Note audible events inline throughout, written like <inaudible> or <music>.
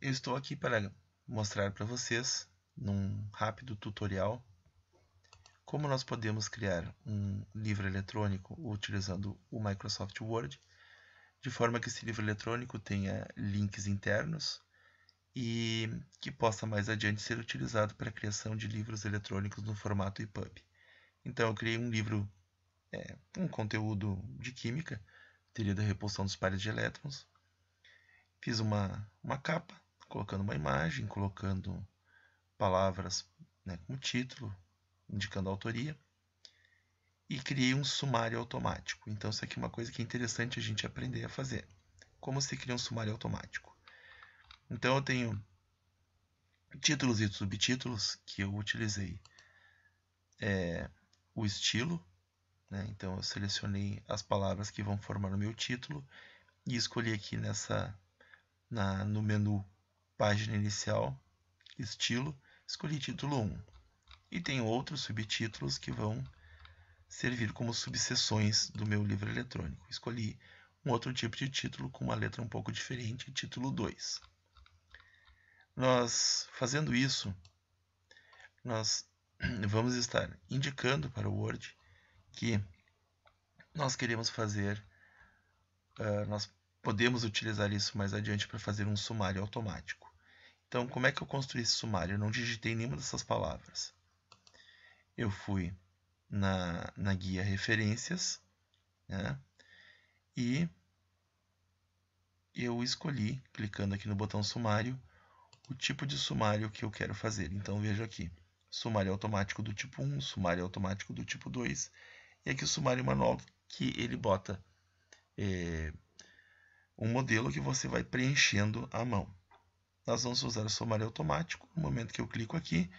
Eu estou aqui para mostrar para vocês, num rápido tutorial, como nós podemos criar um livro eletrônico utilizando o Microsoft Word, de forma que esse livro eletrônico tenha links internos e que possa mais adiante ser utilizado para a criação de livros eletrônicos no formato EPUB. Então eu criei um livro é, um conteúdo de química, teria da repulsão dos pares de elétrons, fiz uma, uma capa colocando uma imagem, colocando palavras né, como título, indicando a autoria, e criei um sumário automático. Então, isso aqui é uma coisa que é interessante a gente aprender a fazer. Como se cria um sumário automático? Então, eu tenho títulos e subtítulos que eu utilizei é, o estilo, né? então eu selecionei as palavras que vão formar o meu título e escolhi aqui nessa na, no menu página inicial, estilo, escolhi título 1. E tem outros subtítulos que vão servir como subseções do meu livro eletrônico. Escolhi um outro tipo de título com uma letra um pouco diferente, título 2. Nós, fazendo isso, nós <clears throat> vamos estar indicando para o Word que nós queremos fazer, uh, nós podemos utilizar isso mais adiante para fazer um sumário automático. Então, como é que eu construí esse sumário? Eu não digitei nenhuma dessas palavras. Eu fui na, na guia referências né? e eu escolhi, clicando aqui no botão sumário, o tipo de sumário que eu quero fazer. Então, vejo aqui, sumário automático do tipo 1, sumário automático do tipo 2, e aqui o sumário manual que ele bota é, um modelo que você vai preenchendo à mão nós vamos usar o somaria automático. No momento que eu clico aqui,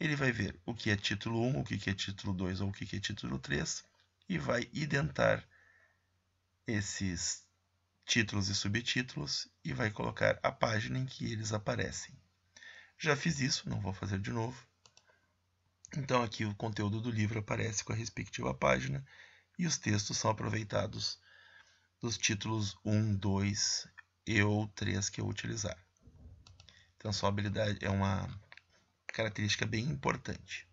ele vai ver o que é título 1, o que é título 2 ou o que é título 3 e vai identar esses títulos e subtítulos e vai colocar a página em que eles aparecem. Já fiz isso, não vou fazer de novo. Então aqui o conteúdo do livro aparece com a respectiva página e os textos são aproveitados dos títulos 1, 2 e ou 3 que eu utilizar. Então, habilidade é uma característica bem importante.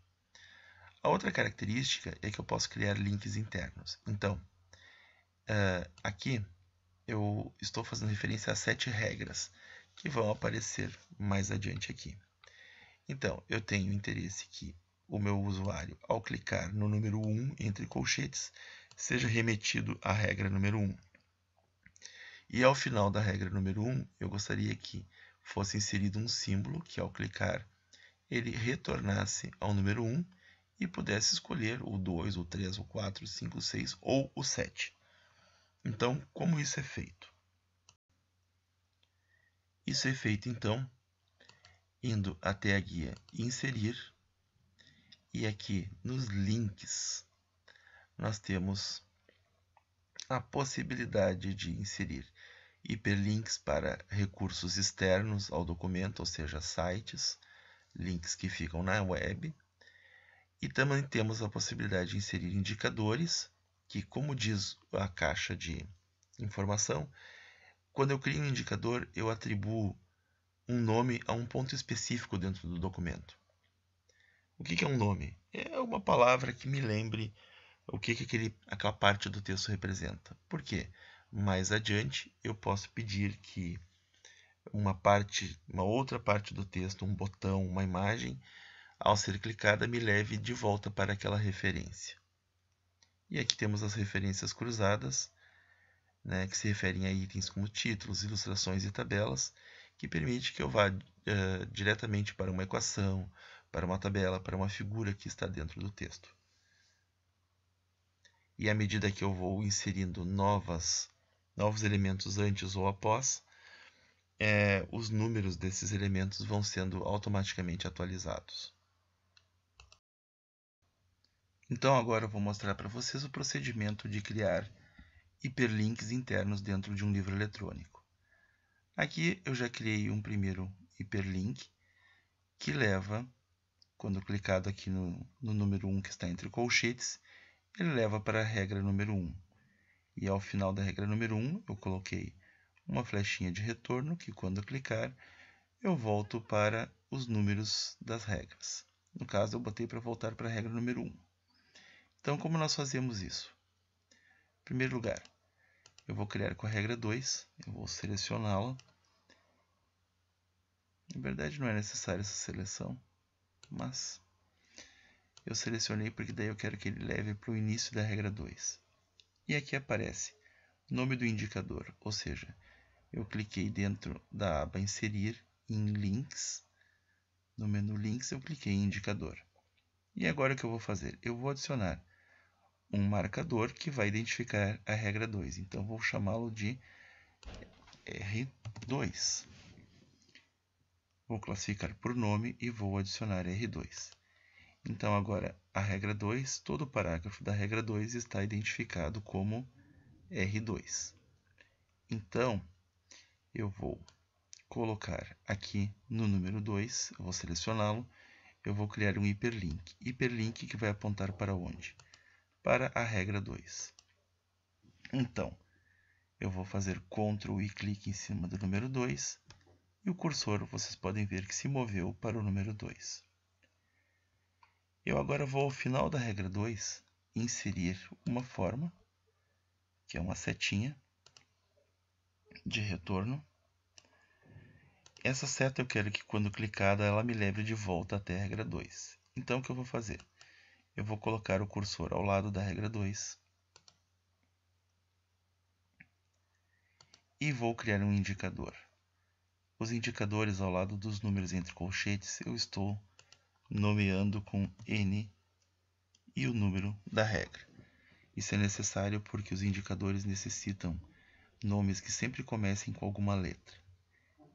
A outra característica é que eu posso criar links internos. Então, uh, aqui eu estou fazendo referência a sete regras que vão aparecer mais adiante aqui. Então, eu tenho interesse que o meu usuário, ao clicar no número 1 entre colchetes, seja remetido à regra número 1. E ao final da regra número 1, eu gostaria que fosse inserido um símbolo que, ao clicar, ele retornasse ao número 1 e pudesse escolher o 2, o 3, o 4, o 5, o 6 ou o 7. Então, como isso é feito? Isso é feito, então, indo até a guia Inserir e aqui nos links nós temos a possibilidade de inserir hiperlinks para recursos externos ao documento, ou seja, sites, links que ficam na web. E também temos a possibilidade de inserir indicadores, que, como diz a caixa de informação, quando eu crio um indicador, eu atribuo um nome a um ponto específico dentro do documento. O que é um nome? É uma palavra que me lembre o que, que aquele, aquela parte do texto representa. Por quê? Porque mais adiante eu posso pedir que uma parte, uma outra parte do texto, um botão, uma imagem, ao ser clicada me leve de volta para aquela referência. E aqui temos as referências cruzadas, né, que se referem a itens como títulos, ilustrações e tabelas, que permite que eu vá uh, diretamente para uma equação, para uma tabela, para uma figura que está dentro do texto. E à medida que eu vou inserindo novas novos elementos antes ou após, é, os números desses elementos vão sendo automaticamente atualizados. Então agora eu vou mostrar para vocês o procedimento de criar hiperlinks internos dentro de um livro eletrônico. Aqui eu já criei um primeiro hiperlink que leva, quando clicado aqui no, no número 1 que está entre colchetes, ele leva para a regra número 1. E ao final da regra número 1, eu coloquei uma flechinha de retorno que, quando eu clicar, eu volto para os números das regras. No caso, eu botei para voltar para a regra número 1. Então, como nós fazemos isso? Em primeiro lugar, eu vou criar com a regra 2, eu vou selecioná-la. Na verdade, não é necessária essa seleção, mas eu selecionei porque daí eu quero que ele leve para o início da regra 2. E aqui aparece nome do indicador, ou seja, eu cliquei dentro da aba inserir em links, no menu links eu cliquei em indicador. E agora o que eu vou fazer? Eu vou adicionar um marcador que vai identificar a regra 2. Então vou chamá-lo de R2. Vou classificar por nome e vou adicionar R2. Então, agora, a regra 2, todo o parágrafo da regra 2 está identificado como R2. Então, eu vou colocar aqui no número 2, eu vou selecioná-lo, eu vou criar um hiperlink. Hiperlink que vai apontar para onde? Para a regra 2. Então, eu vou fazer CTRL e clique em cima do número 2, e o cursor, vocês podem ver que se moveu para o número 2. Eu agora vou ao final da regra 2 inserir uma forma, que é uma setinha de retorno. Essa seta eu quero que quando clicada ela me leve de volta até a regra 2. Então o que eu vou fazer? Eu vou colocar o cursor ao lado da regra 2 e vou criar um indicador. Os indicadores ao lado dos números entre colchetes eu estou nomeando com n e o número da regra. Isso é necessário porque os indicadores necessitam nomes que sempre comecem com alguma letra.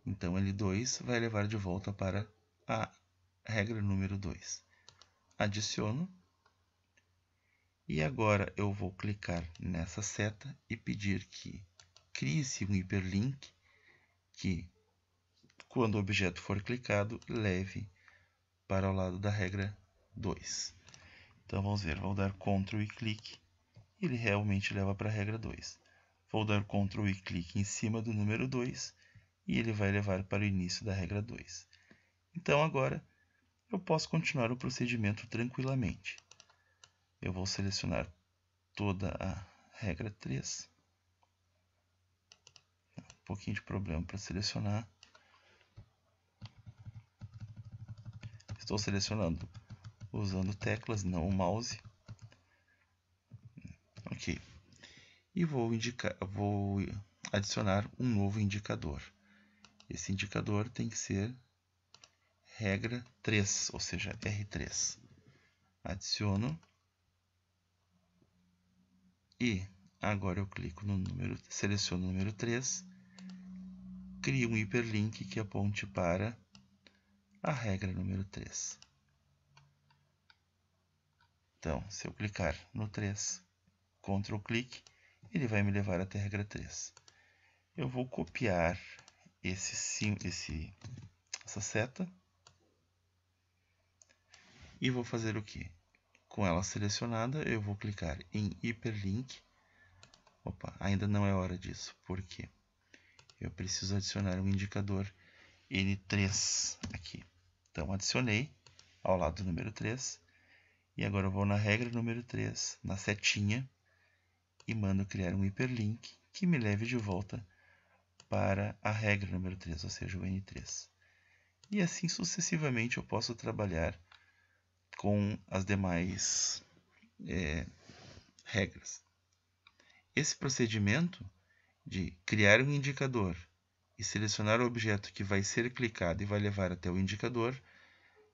Então, L2 vai levar de volta para a regra número 2. Adiciono. E agora eu vou clicar nessa seta e pedir que crie-se um hiperlink que, quando o objeto for clicado, leve para o lado da regra 2. Então vamos ver, vou dar CTRL e clique, ele realmente leva para a regra 2. Vou dar CTRL e clique em cima do número 2, e ele vai levar para o início da regra 2. Então agora eu posso continuar o procedimento tranquilamente. Eu vou selecionar toda a regra 3. Um pouquinho de problema para selecionar. Estou selecionando usando teclas, não o mouse. Ok. E vou, indicar, vou adicionar um novo indicador. Esse indicador tem que ser regra 3, ou seja, R3. Adiciono. E agora eu clico no número, seleciono o número 3, crio um hiperlink que aponte para a regra número 3. Então, se eu clicar no 3, Ctrl clique, ele vai me levar até a regra 3. Eu vou copiar esse, sim, esse essa seta e vou fazer o que? Com ela selecionada, eu vou clicar em hiperlink. Opa, ainda não é hora disso, porque eu preciso adicionar um indicador N3 aqui. Então, adicionei ao lado do número 3. E agora eu vou na regra número 3, na setinha, e mando criar um hiperlink que me leve de volta para a regra número 3, ou seja, o N3. E assim sucessivamente eu posso trabalhar com as demais é, regras. Esse procedimento de criar um indicador e selecionar o objeto que vai ser clicado e vai levar até o indicador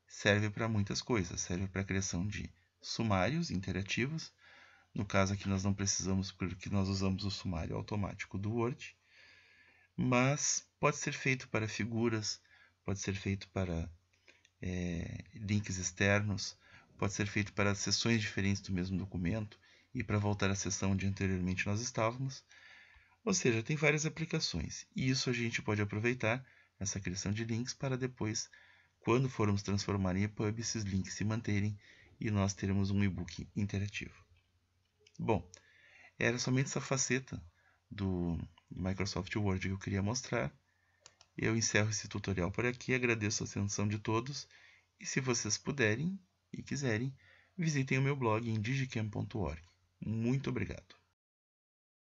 serve para muitas coisas. Serve para a criação de sumários interativos. No caso aqui nós não precisamos porque nós usamos o sumário automático do Word. Mas pode ser feito para figuras, pode ser feito para é, links externos, pode ser feito para sessões diferentes do mesmo documento e para voltar à sessão onde anteriormente nós estávamos. Ou seja, tem várias aplicações. E isso a gente pode aproveitar, essa criação de links, para depois, quando formos transformar em EPUB, esses links se manterem e nós teremos um e-book interativo. Bom, era somente essa faceta do Microsoft Word que eu queria mostrar. Eu encerro esse tutorial por aqui, agradeço a atenção de todos e se vocês puderem e quiserem, visitem o meu blog em digicam.org. Muito obrigado!